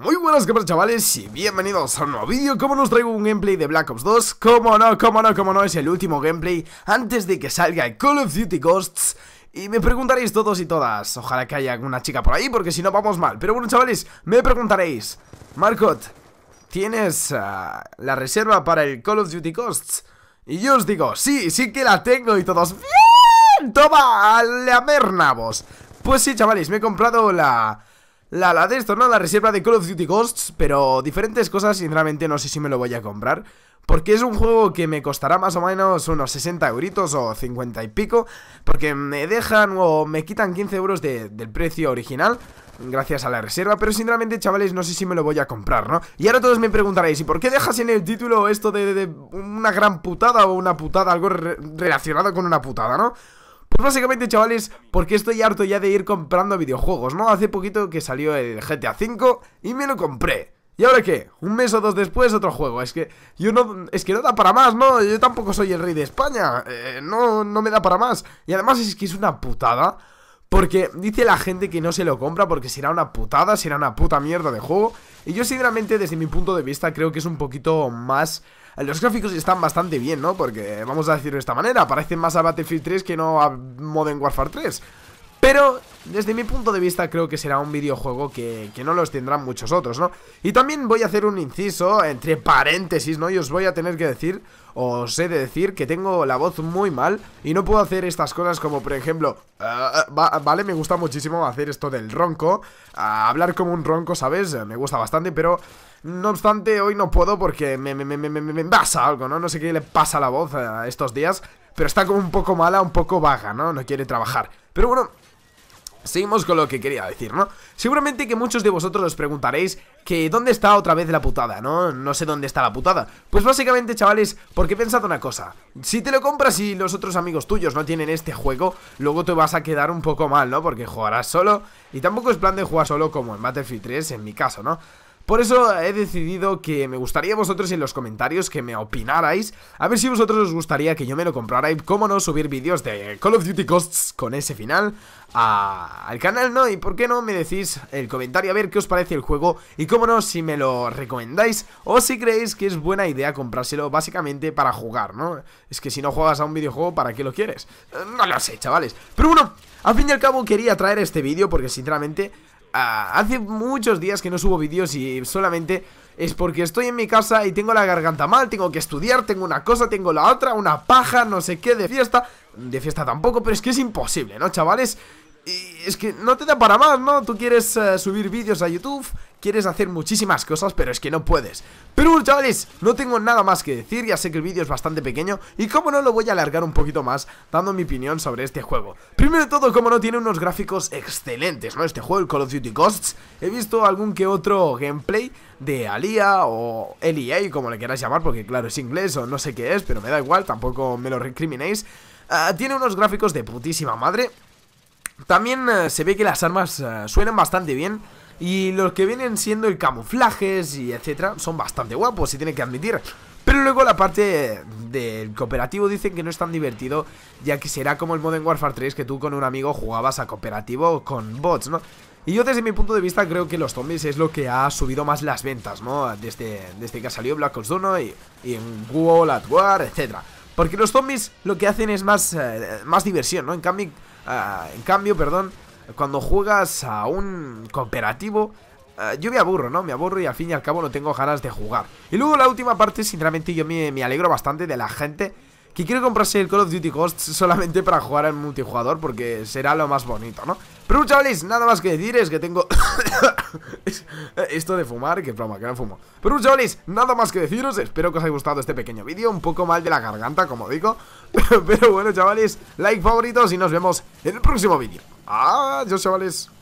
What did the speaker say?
Muy buenas que chavales y bienvenidos a un nuevo vídeo Como nos traigo un gameplay de Black Ops 2 Como no, como no, como no, es el último gameplay Antes de que salga el Call of Duty Ghosts y me preguntaréis todos y todas, ojalá que haya alguna chica por ahí porque si no vamos mal Pero bueno chavales, me preguntaréis Marcot, ¿tienes ah, la reserva para el Call of Duty Ghosts? Y yo os digo, sí, sí que la tengo y todos ¡Bien! ¡Toma! La merna vos Pues sí chavales, me he comprado la la, de esto, ¿no? La reserva de Call of Duty Ghosts, pero diferentes cosas, sinceramente no sé si me lo voy a comprar. Porque es un juego que me costará más o menos unos 60 euritos o 50 y pico. Porque me dejan o me quitan 15 euros del precio original. Gracias a la reserva. Pero sinceramente, chavales, no sé si me lo voy a comprar, ¿no? Y ahora todos me preguntaréis, ¿y por qué dejas en el título esto de, una gran putada o una putada? Algo relacionado con una putada, ¿no? Pues básicamente, chavales, porque estoy harto ya de ir comprando videojuegos, ¿no? Hace poquito que salió el GTA V y me lo compré. ¿Y ahora qué? Un mes o dos después otro juego. Es que yo no, es que no da para más, ¿no? Yo tampoco soy el rey de España. Eh, no, no me da para más. Y además es que es una putada. Porque dice la gente que no se lo compra porque será una putada, será una puta mierda de juego. Y yo sinceramente desde mi punto de vista creo que es un poquito más los gráficos están bastante bien, ¿no? Porque, vamos a decirlo de esta manera, parecen más a Battlefield 3 que no a Modern Warfare 3. Pero desde mi punto de vista creo que será un videojuego que, no los tendrán muchos otros, ¿no? Y también voy a hacer un inciso, entre paréntesis, ¿no? Y os voy a tener que decir os he de decir que tengo la voz muy mal y no puedo hacer estas cosas como, por ejemplo, eh, eh, vale, me gusta muchísimo hacer esto del ronco, hablar como un ronco, ¿sabes? Me gusta bastante, pero no obstante, hoy no puedo porque me, me, pasa algo, ¿no? No sé qué le pasa a la voz eh, estos días, pero está como un poco mala, un poco vaga, ¿no? No quiere trabajar. Pero bueno, Seguimos con lo que quería decir, ¿no? Seguramente que muchos de vosotros os preguntaréis que dónde está otra vez la putada, ¿no? No sé dónde está la putada. Pues básicamente, chavales, porque pensad una cosa. Si te lo compras y los otros amigos tuyos no tienen este juego, luego te vas a quedar un poco mal, ¿no? Porque jugarás solo y tampoco es plan de jugar solo como en Battlefield 3, en mi caso, ¿no? Por eso he decidido que me gustaría vosotros en los comentarios que me opinarais, a ver si vosotros os gustaría que yo me lo comprara y cómo no subir vídeos de Call of Duty Costs con ese final al canal, ¿no? Y por qué no me decís el comentario a ver qué os parece el juego y cómo no si me lo recomendáis o si creéis que es buena idea comprárselo básicamente para jugar, ¿no? Es que si no juegas a un videojuego, ¿para qué lo quieres? No lo sé, chavales. Pero bueno, al fin y al cabo quería traer este vídeo porque sinceramente hace muchos días que no subo vídeos y solamente es porque estoy en mi casa y tengo la garganta mal, tengo que estudiar, tengo una cosa, tengo la otra, una paja, no sé qué, de fiesta. De fiesta tampoco, pero es que es imposible, ¿no, chavales? es que no te da para más, ¿no? Tú quieres eh, subir vídeos a YouTube, quieres hacer muchísimas cosas, pero es que no puedes. Pero chavales, no tengo nada más que decir, ya sé que el vídeo es bastante pequeño y como no lo voy a alargar un poquito más dando mi opinión sobre este juego. Primero de todo, como no tiene unos gráficos excelentes, ¿no? Este juego, el Call of Duty Ghosts, he visto algún que otro gameplay de Alia o LEA, como le queráis llamar, porque claro, es inglés o no sé qué es, pero me da igual, tampoco me lo recriminéis. Ah, tiene unos gráficos de putísima madre. También eh, se ve que las armas eh, suenan bastante bien. Y los que vienen siendo el camuflajes y etcétera son bastante guapos, se tiene que admitir. Pero luego la parte del cooperativo dicen que no es tan divertido, ya que será como el Modern Warfare 3 que tú con un amigo jugabas a cooperativo con bots, ¿no? Y yo desde mi punto de vista creo que los zombies es lo que ha subido más las ventas, ¿no? Desde, desde que ha salido Black Ops 1 y, en Google, at War, etcétera Porque los zombies lo que hacen es más, eh, más diversión, ¿no? En cambio, ah, en cambio, perdón, cuando juegas a un cooperativo, eh, yo me aburro, ¿no? Me aburro y al fin y al cabo no tengo ganas de jugar. Y luego la última parte, sinceramente, yo me, alegro bastante de la gente que quiere comprarse el Call of Duty Ghosts solamente para jugar al multijugador porque será lo más bonito, ¿no? Pero chavales, nada más que decir es que tengo... Eh, esto de fumar, que broma, que no fumo Pero chavales, nada más que deciros Espero que os haya gustado este pequeño vídeo Un poco mal de la garganta, como digo Pero bueno, chavales, like favoritos Y nos vemos en el próximo vídeo Adiós, ah, chavales.